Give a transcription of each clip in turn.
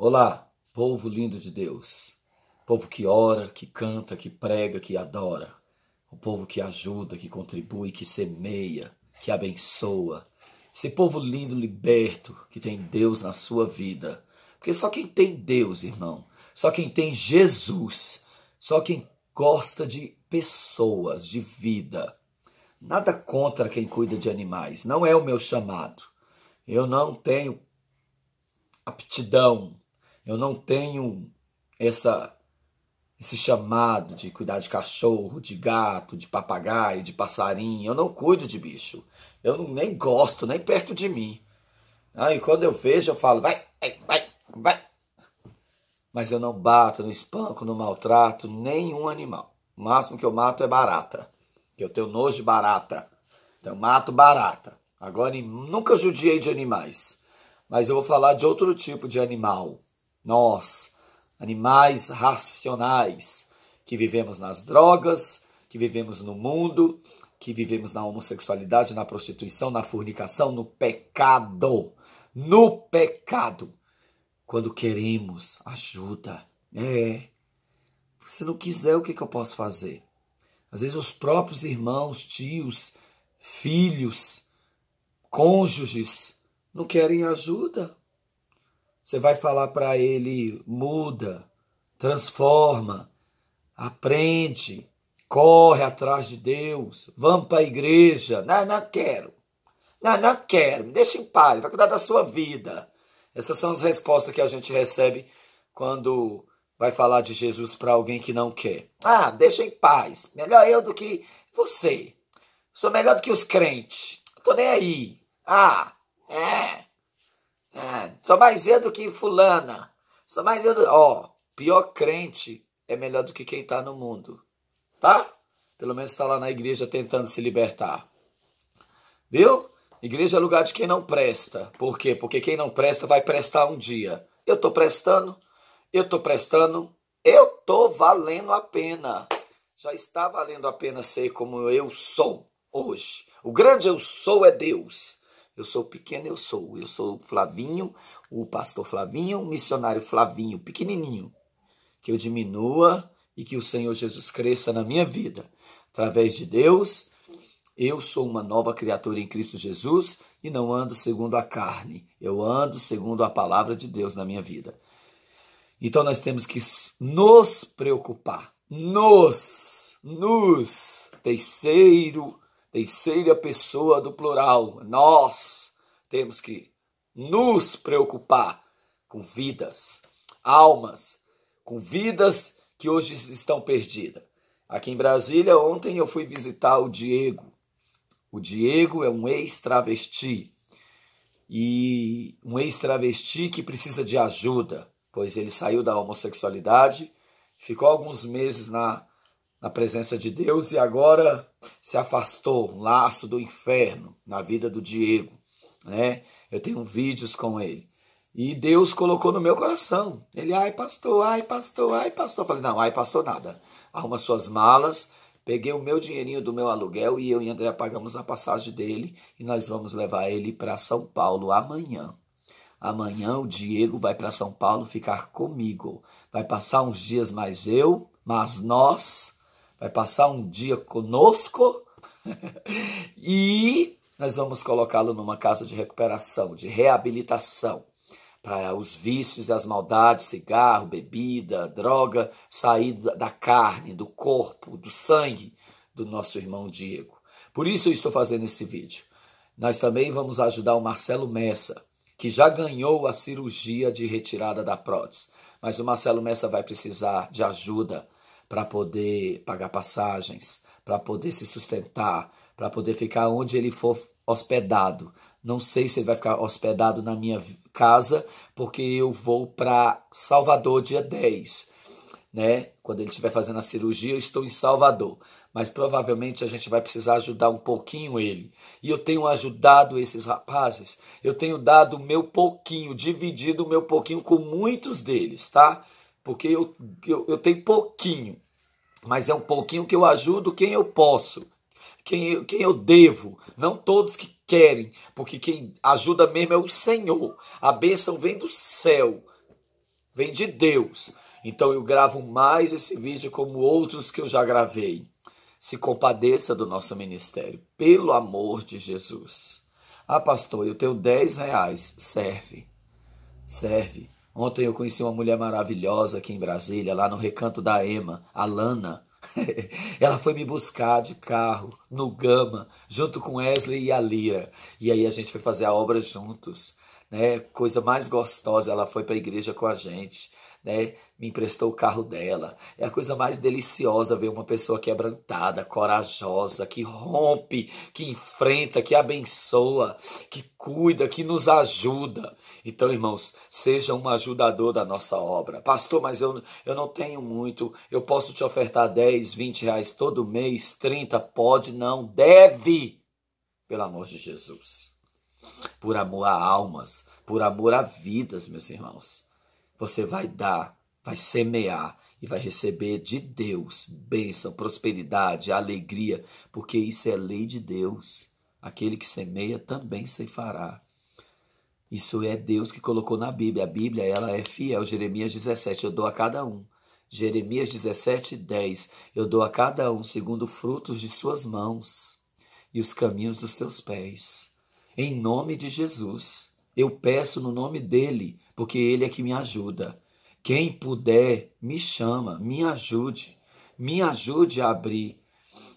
Olá, povo lindo de Deus, povo que ora, que canta, que prega, que adora, o povo que ajuda, que contribui, que semeia, que abençoa, esse povo lindo, liberto, que tem Deus na sua vida. Porque só quem tem Deus, irmão, só quem tem Jesus, só quem gosta de pessoas, de vida. Nada contra quem cuida de animais, não é o meu chamado. Eu não tenho aptidão eu não tenho essa esse chamado de cuidar de cachorro, de gato, de papagaio, de passarinho. Eu não cuido de bicho. Eu nem gosto, nem perto de mim. Aí quando eu vejo, eu falo, vai, vai, vai, vai. Mas eu não bato, não espanco, não maltrato nenhum animal. O máximo que eu mato é barata. Que eu tenho nojo de barata. Então eu mato barata. Agora nunca judiei de animais. Mas eu vou falar de outro tipo de animal nós, animais racionais, que vivemos nas drogas, que vivemos no mundo, que vivemos na homossexualidade, na prostituição, na fornicação, no pecado. No pecado. Quando queremos ajuda. É. Se não quiser, o que, que eu posso fazer? Às vezes, os próprios irmãos, tios, filhos, cônjuges não querem ajuda. Você vai falar para ele: muda, transforma, aprende, corre atrás de Deus, vamos para a igreja. Não, não quero. Não, não quero. Me deixa em paz, vai cuidar da sua vida. Essas são as respostas que a gente recebe quando vai falar de Jesus para alguém que não quer. Ah, deixa em paz. Melhor eu do que você. Sou melhor do que os crentes. Não tô nem aí. Ah, é. É, sou mais eu do que fulana. Sou mais eu do... Ó, oh, pior crente é melhor do que quem está no mundo. Tá? Pelo menos está lá na igreja tentando se libertar. Viu? Igreja é lugar de quem não presta. Por quê? Porque quem não presta vai prestar um dia. Eu tô prestando, eu tô prestando, eu tô valendo a pena. Já está valendo a pena ser como eu sou hoje. O grande eu sou é Deus. Eu sou o pequeno, eu sou. Eu sou o Flavinho, o pastor Flavinho, o missionário Flavinho, pequenininho. Que eu diminua e que o Senhor Jesus cresça na minha vida. Através de Deus, eu sou uma nova criatura em Cristo Jesus e não ando segundo a carne. Eu ando segundo a palavra de Deus na minha vida. Então nós temos que nos preocupar. Nos, nos, terceiro terceira pessoa do plural. Nós temos que nos preocupar com vidas, almas, com vidas que hoje estão perdidas. Aqui em Brasília, ontem eu fui visitar o Diego. O Diego é um ex-travesti. E um ex-travesti que precisa de ajuda, pois ele saiu da homossexualidade, ficou alguns meses na na presença de Deus e agora se afastou, um laço do inferno na vida do Diego, né? Eu tenho vídeos com ele. E Deus colocou no meu coração. Ele, ai pastor, ai pastor, ai pastor. falei, não, ai pastor nada. Arruma suas malas, peguei o meu dinheirinho do meu aluguel e eu e André pagamos a passagem dele e nós vamos levar ele para São Paulo amanhã. Amanhã o Diego vai para São Paulo ficar comigo. Vai passar uns dias mais eu, mas nós vai passar um dia conosco e nós vamos colocá-lo numa casa de recuperação, de reabilitação, para os vícios e as maldades, cigarro, bebida, droga, sair da carne, do corpo, do sangue do nosso irmão Diego. Por isso eu estou fazendo esse vídeo. Nós também vamos ajudar o Marcelo Messa, que já ganhou a cirurgia de retirada da prótese. Mas o Marcelo Messa vai precisar de ajuda para poder pagar passagens, para poder se sustentar, para poder ficar onde ele for hospedado. Não sei se ele vai ficar hospedado na minha casa, porque eu vou para Salvador dia 10. Né? Quando ele estiver fazendo a cirurgia, eu estou em Salvador. Mas provavelmente a gente vai precisar ajudar um pouquinho ele. E eu tenho ajudado esses rapazes. Eu tenho dado o meu pouquinho, dividido o meu pouquinho com muitos deles, tá? porque eu, eu, eu tenho pouquinho, mas é um pouquinho que eu ajudo quem eu posso, quem quem eu devo, não todos que querem, porque quem ajuda mesmo é o Senhor. A bênção vem do céu, vem de Deus. Então eu gravo mais esse vídeo como outros que eu já gravei. Se compadeça do nosso ministério, pelo amor de Jesus. Ah, pastor, eu tenho 10 reais. Serve, serve. Ontem eu conheci uma mulher maravilhosa aqui em Brasília, lá no recanto da Ema, a Lana. Ela foi me buscar de carro, no Gama, junto com Wesley e a Lira. E aí a gente foi fazer a obra juntos. Né? Coisa mais gostosa, ela foi para a igreja com a gente né, me emprestou o carro dela. É a coisa mais deliciosa ver uma pessoa quebrantada, corajosa, que rompe, que enfrenta, que abençoa, que cuida, que nos ajuda. Então, irmãos, seja um ajudador da nossa obra. Pastor, mas eu, eu não tenho muito, eu posso te ofertar 10, 20 reais todo mês, 30? Pode, não, deve, pelo amor de Jesus. Por amor a almas, por amor a vidas, meus irmãos você vai dar, vai semear e vai receber de Deus bênção, prosperidade, alegria, porque isso é lei de Deus. Aquele que semeia também ceifará. Isso é Deus que colocou na Bíblia. A Bíblia ela é fiel. Jeremias 17, eu dou a cada um. Jeremias 17, 10, eu dou a cada um segundo frutos de suas mãos e os caminhos dos teus pés. Em nome de Jesus, eu peço no nome dele porque Ele é que me ajuda. Quem puder, me chama, me ajude, me ajude a abrir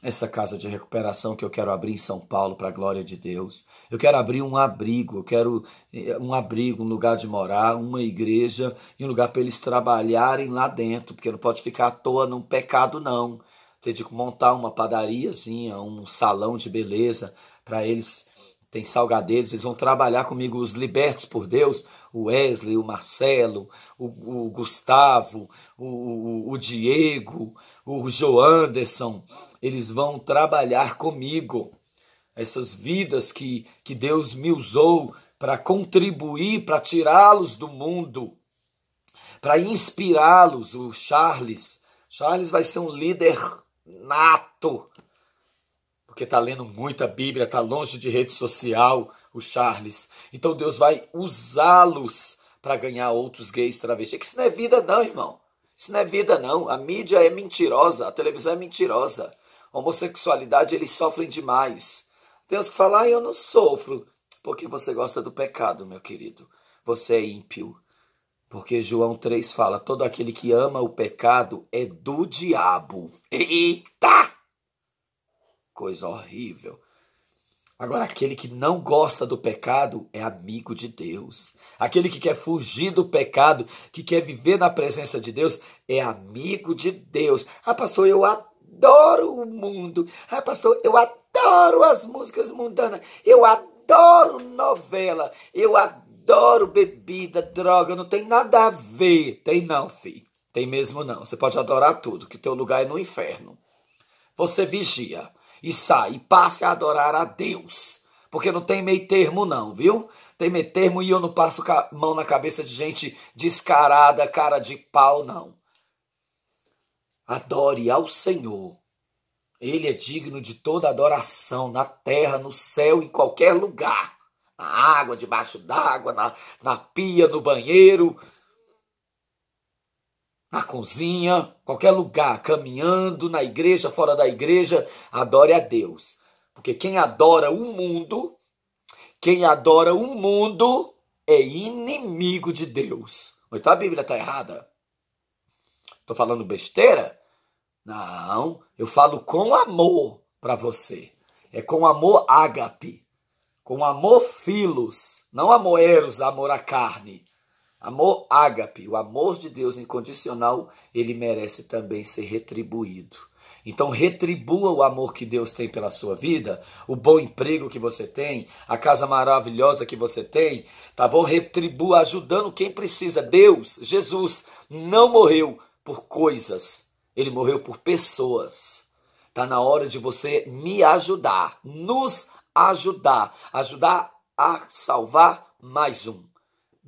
essa casa de recuperação que eu quero abrir em São Paulo para a glória de Deus. Eu quero abrir um abrigo, eu quero eh, um abrigo, um lugar de morar, uma igreja e um lugar para eles trabalharem lá dentro, porque não pode ficar à toa num pecado não. Tem de montar uma padariazinha, um salão de beleza para eles tem salgadeiros, eles vão trabalhar comigo, os libertos por Deus, o Wesley, o Marcelo, o, o Gustavo, o, o, Diego, o Joanderson. eles vão trabalhar comigo. Essas vidas que, que Deus me usou para contribuir, para tirá-los do mundo, para inspirá-los. O Charles, Charles vai ser um líder nato, porque está lendo muita Bíblia, está longe de rede social, o Charles. Então Deus vai usá-los para ganhar outros gays travestis. Que isso não é vida, não, irmão. Isso não é vida, não. A mídia é mentirosa, a televisão é mentirosa. A homossexualidade, eles sofrem demais. Deus que falam, ah, eu não sofro, porque você gosta do pecado, meu querido. Você é ímpio. Porque João 3 fala: todo aquele que ama o pecado é do diabo. Eita! coisa horrível. Agora, aquele que não gosta do pecado é amigo de Deus. Aquele que quer fugir do pecado, que quer viver na presença de Deus, é amigo de Deus. Ah, pastor, eu adoro o mundo. Ah, pastor, eu adoro as músicas mundanas. Eu adoro novela. Eu adoro bebida, droga. Não tem nada a ver. Tem não, filho. Tem mesmo não. Você pode adorar tudo, que teu lugar é no inferno. Você vigia e sai e passe a adorar a Deus. Porque não tem meio termo, não, viu? Tem meio termo e eu não passo mão na cabeça de gente descarada, cara de pau, não. Adore ao Senhor. Ele é digno de toda adoração, na terra, no céu, em qualquer lugar. Na água, debaixo d'água, na, na pia, no banheiro, na cozinha, qualquer lugar, caminhando, na igreja, fora da igreja, adore a Deus. Porque quem adora o mundo, quem adora o mundo é inimigo de Deus. Então a Bíblia está errada. Estou falando besteira? Não, eu falo com amor para você. É com amor ágape, com amor filos, não amor eros, amor à carne. Amor ágape, o amor de Deus incondicional, ele merece também ser retribuído. Então retribua o amor que Deus tem pela sua vida, o bom emprego que você tem, a casa maravilhosa que você tem, tá bom? Retribua ajudando quem precisa. Deus, Jesus não morreu por coisas, ele morreu por pessoas. Tá na hora de você me ajudar, nos ajudar, ajudar a salvar mais um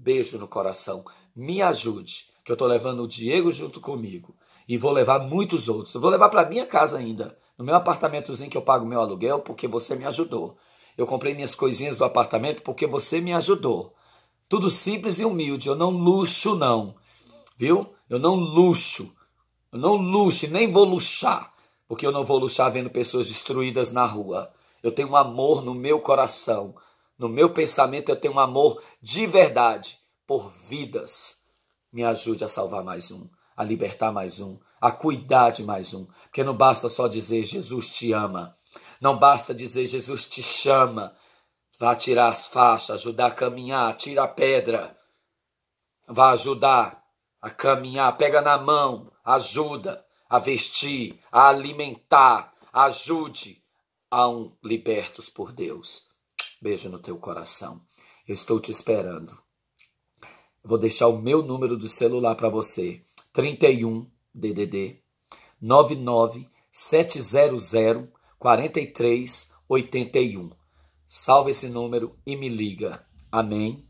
beijo no coração. Me ajude, que eu estou levando o Diego junto comigo. E vou levar muitos outros. Eu vou levar para minha casa ainda, no meu apartamentozinho que eu pago meu aluguel, porque você me ajudou. Eu comprei minhas coisinhas do apartamento porque você me ajudou. Tudo simples e humilde. Eu não luxo, não. Viu? Eu não luxo. Eu não luxo nem vou luxar. Porque eu não vou luxar vendo pessoas destruídas na rua. Eu tenho um amor no meu coração no meu pensamento eu tenho um amor de verdade por vidas. Me ajude a salvar mais um, a libertar mais um, a cuidar de mais um. Porque não basta só dizer Jesus te ama. Não basta dizer Jesus te chama. Vá tirar as faixas, ajudar a caminhar, tira a pedra. Vá ajudar a caminhar, pega na mão, ajuda a vestir, a alimentar, ajude a um libertos por Deus. Beijo no teu coração. Eu estou te esperando. Vou deixar o meu número do celular para você. 31 DDD 99 700 43 81. Salve esse número e me liga. Amém.